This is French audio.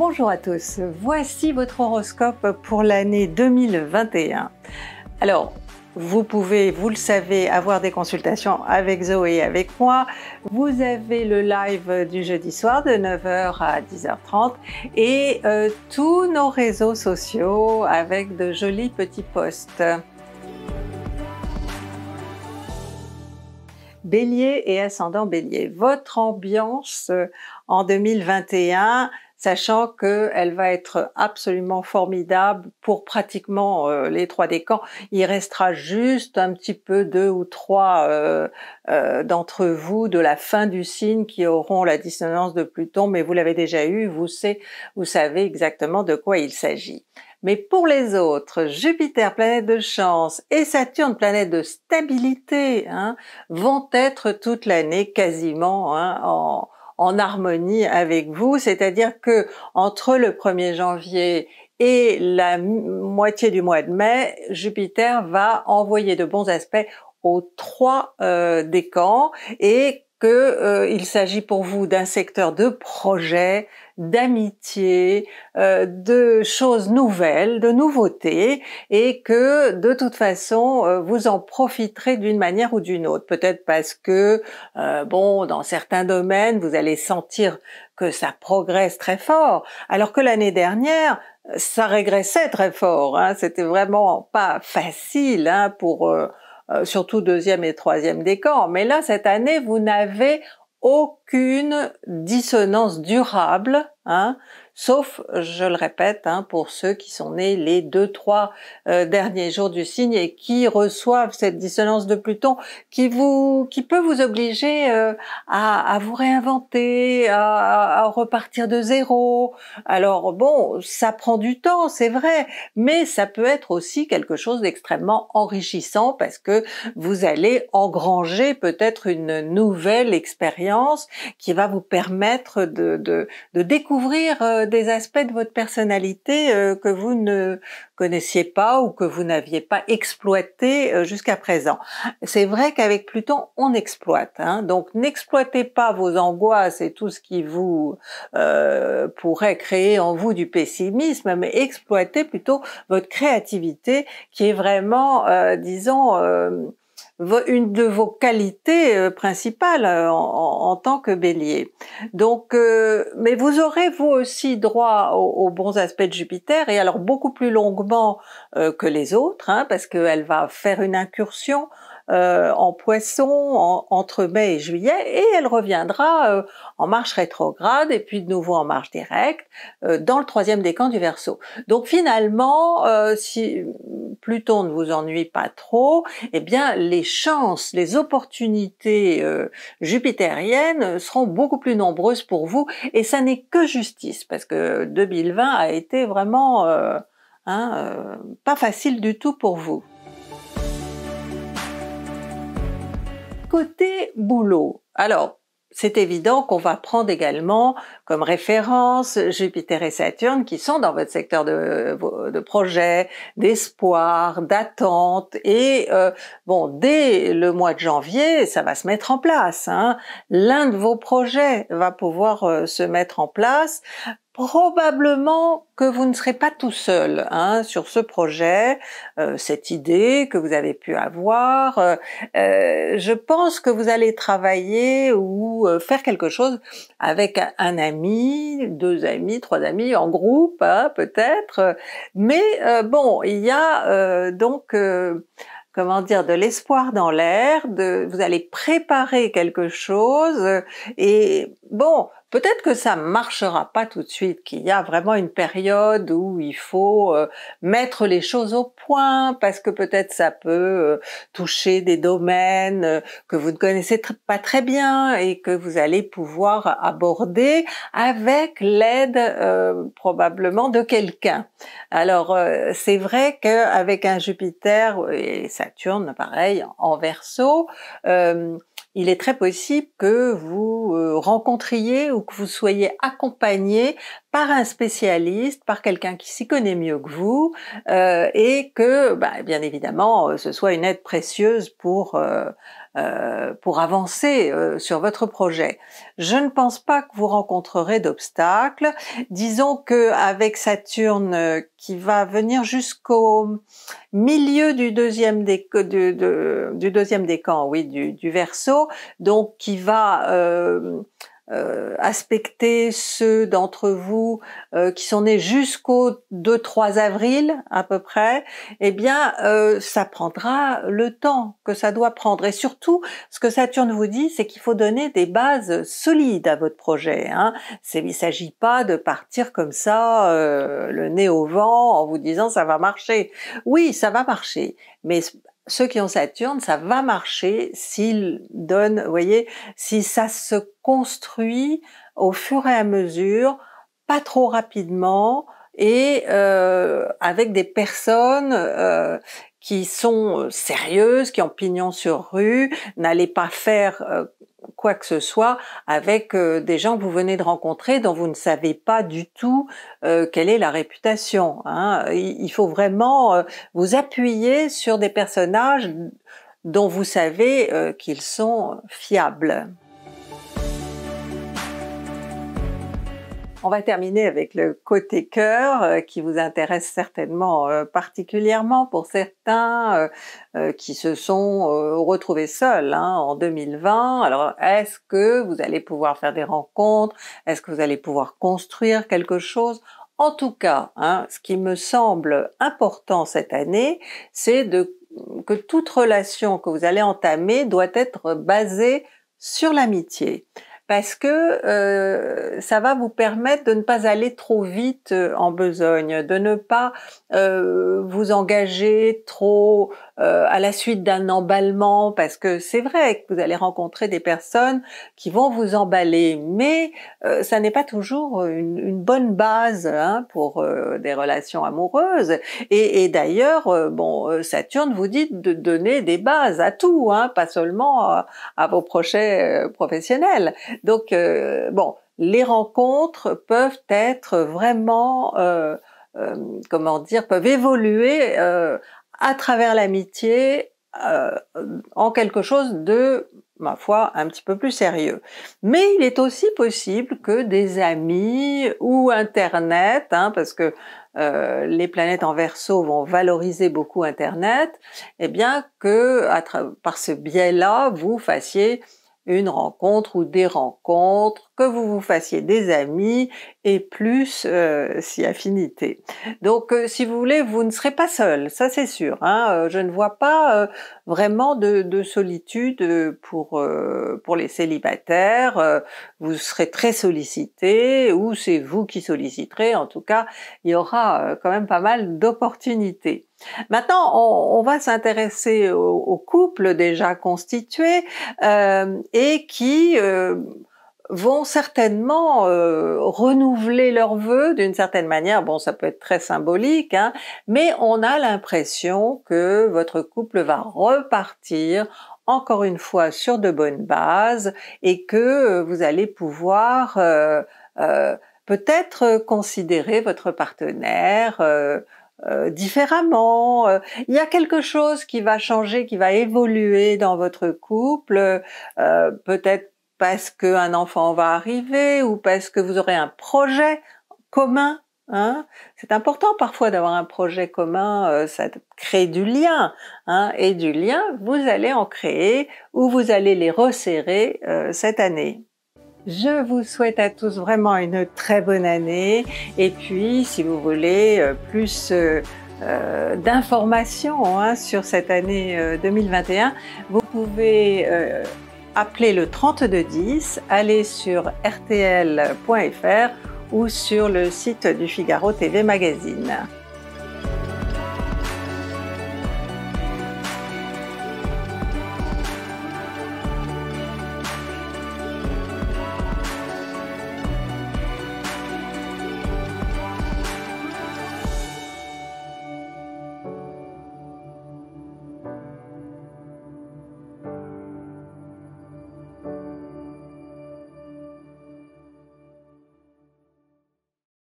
Bonjour à tous, voici votre horoscope pour l'année 2021. Alors, vous pouvez, vous le savez, avoir des consultations avec Zoé et avec moi. Vous avez le live du jeudi soir de 9h à 10h30 et euh, tous nos réseaux sociaux avec de jolis petits posts. Bélier et ascendant Bélier, votre ambiance en 2021 sachant qu'elle va être absolument formidable pour pratiquement euh, les trois décans. Il restera juste un petit peu deux ou trois euh, euh, d'entre vous de la fin du signe qui auront la dissonance de Pluton, mais vous l'avez déjà eu, vous, savez, vous savez exactement de quoi il s'agit. Mais pour les autres, Jupiter, planète de chance, et Saturne, planète de stabilité, hein, vont être toute l'année quasiment hein, en, en harmonie avec vous, c'est-à-dire que entre le 1er janvier et la moitié du mois de mai, Jupiter va envoyer de bons aspects aux trois euh, décans et qu'il euh, s'agit pour vous d'un secteur de projet, d'amitié, euh, de choses nouvelles, de nouveautés, et que de toute façon euh, vous en profiterez d'une manière ou d'une autre. Peut-être parce que bon, dans certains domaines, vous allez sentir que ça progresse très fort, alors que l'année dernière, ça régressait très fort. Hein, C'était vraiment pas facile hein, pour euh, surtout deuxième et troisième décor, Mais là, cette année, vous n'avez aucune dissonance durable hein, sauf, je le répète, hein, pour ceux qui sont nés les deux, trois euh, derniers jours du signe et qui reçoivent cette dissonance de Pluton qui vous, qui peut vous obliger euh, à, vous réinventer, à, repartir de zéro. Alors bon, ça prend du temps, c'est vrai, mais ça peut être aussi quelque chose d'extrêmement enrichissant parce que vous allez engranger peut-être une nouvelle expérience qui va vous permettre de, de, de découvrir euh, des aspects de votre personnalité euh, que vous ne connaissiez pas ou que vous n'aviez pas exploité euh, jusqu'à présent. C'est vrai qu'avec Pluton, on exploite. Hein. donc n'exploitez pas vos angoisses et tout ce qui vous euh, pourrait créer en vous du pessimisme, mais exploitez plutôt votre créativité qui est vraiment, disons, une de vos qualités euh, principales euh, en, tant que bélier. Donc, euh, mais vous aurez vous aussi droit aux, bons aspects de Jupiter, et alors beaucoup plus longuement que les autres, hein, parce qu'elle va faire une incursion euh, en poisson entre mai et juillet et elle reviendra euh, en marche rétrograde et puis de nouveau en marche directe euh, dans le troisième décan du verso. Donc finalement, si Pluton ne vous ennuie pas trop, eh bien les chances, les opportunités jupitériennes seront beaucoup plus nombreuses pour vous et ça n'est que justice parce que 2020 a été vraiment hein, pas facile du tout pour vous. côté boulot, alors c'est évident qu'on va prendre également comme référence Jupiter et Saturne qui sont dans votre secteur de, projet, d'espoir, d'attente. Et euh, bon, dès le mois de janvier, ça va se mettre en place. Hein. L'un de vos projets va pouvoir euh, se mettre en place probablement que vous ne serez pas tout seul hein, sur ce projet, euh, cette idée que vous avez pu avoir. Euh, euh, je pense que vous allez travailler ou faire quelque chose avec un, ami, deux amis, trois amis, en groupe hein, peut-être. Mais bon, il y a donc comment dire, de l'espoir dans l'air, vous allez préparer quelque chose, et bon, Peut-être que ça marchera pas tout de suite, qu'il y a vraiment une période où il faut euh, mettre les choses au point parce que peut-être ça peut euh, toucher des domaines euh, que vous ne connaissez pas très bien et que vous allez pouvoir aborder avec l'aide probablement de quelqu'un. Alors c'est vrai qu'avec un Jupiter et Saturne pareil en Verseau, il est très possible que vous euh, rencontriez ou que vous soyez accompagné par un spécialiste, par quelqu'un qui s'y connaît mieux que vous, euh, et que, bah, bien évidemment, euh, ce soit une aide précieuse pour euh, pour avancer sur votre projet. Je ne pense pas que vous rencontrerez d'obstacles. Disons que avec Saturne qui va venir jusqu'au milieu du deuxième décan, du, du, décan, oui, du, du Verseau, donc qui va euh, aspecter ceux d'entre vous euh, qui sont nés jusqu'au 2-3 avril à peu près, eh bien, euh, ça prendra le temps que ça doit prendre. Et surtout, ce que Saturne vous dit, c'est qu'il faut donner des bases solides à votre projet. Hein. Il ne s'agit pas de partir comme ça, euh, le nez au vent, en vous disant ça va marcher. Oui, ça va marcher, mais ceux qui ont Saturne, ça va marcher s'ils donnent, vous voyez, si ça se construit au fur et à mesure, pas trop rapidement et euh, avec des personnes euh, qui sont euh, sérieuses, qui ont pignon sur rue, n'allez pas faire quoi que ce soit avec euh, des gens que vous venez de rencontrer dont vous ne savez pas du tout euh, quelle est la réputation. Hein. Il faut vraiment euh, vous appuyer sur des personnages dont vous savez qu'ils sont fiables. On va terminer avec le côté cœur euh, qui vous intéresse certainement euh, particulièrement pour certains euh, qui se sont retrouvés seuls hein, en 2020. Alors est-ce que vous allez pouvoir faire des rencontres Est-ce que vous allez pouvoir construire quelque chose en tout cas, hein, ce qui me semble important cette année, c'est que toute relation que vous allez entamer doit être basée sur l'amitié parce que euh, ça va vous permettre de ne pas aller trop vite euh, en besogne, de ne pas euh, vous engager trop euh, à la suite d'un emballement, parce que c'est vrai que vous allez rencontrer des personnes qui vont vous emballer, mais euh, ça n'est pas toujours une, une bonne base hein, pour euh, des relations amoureuses. Et, et d'ailleurs, bon, Saturne vous dit de donner des bases à tout, hein, pas seulement à, à vos projets professionnels. Donc, euh, bon, les rencontres peuvent être vraiment, euh, euh, comment dire, peuvent évoluer à travers l'amitié en quelque chose de ma foi, un petit peu plus sérieux. Mais il est aussi possible que des amis ou Internet, hein, parce que les planètes en verso vont valoriser beaucoup Internet, eh bien que par ce biais-là, vous fassiez une rencontre ou des rencontres que vous vous fassiez des amis et plus euh, si affinité. Donc euh, si vous voulez, vous ne serez pas seul, ça c'est sûr. Hein. Euh, je ne vois pas vraiment de, solitude pour, pour les célibataires. vous serez très sollicité ou c'est vous qui solliciterez. En tout cas, il y aura quand même pas mal d'opportunités. Maintenant, on, va s'intéresser aux couples déjà constitués et qui vont certainement euh, renouveler leurs vœux d'une certaine manière. Bon, ça peut être très symbolique, hein, mais on a l'impression que votre couple va repartir encore une fois sur de bonnes bases et que euh, vous allez pouvoir euh, peut-être considérer votre partenaire différemment. il y a quelque chose qui va changer, qui va évoluer dans votre couple, peut-être parce qu'un enfant va arriver ou parce que vous aurez un projet commun. Hein. C'est important parfois d'avoir un projet commun, euh, ça crée du lien. Hein, et du lien, vous allez en créer ou vous allez les resserrer euh, cette année. Je vous souhaite à tous vraiment une très bonne année et puis si vous voulez euh, plus... d'informations hein, sur cette année 2021. Vous pouvez appelez le 3210, allez sur rtl.fr ou sur le site du Figaro TV Magazine.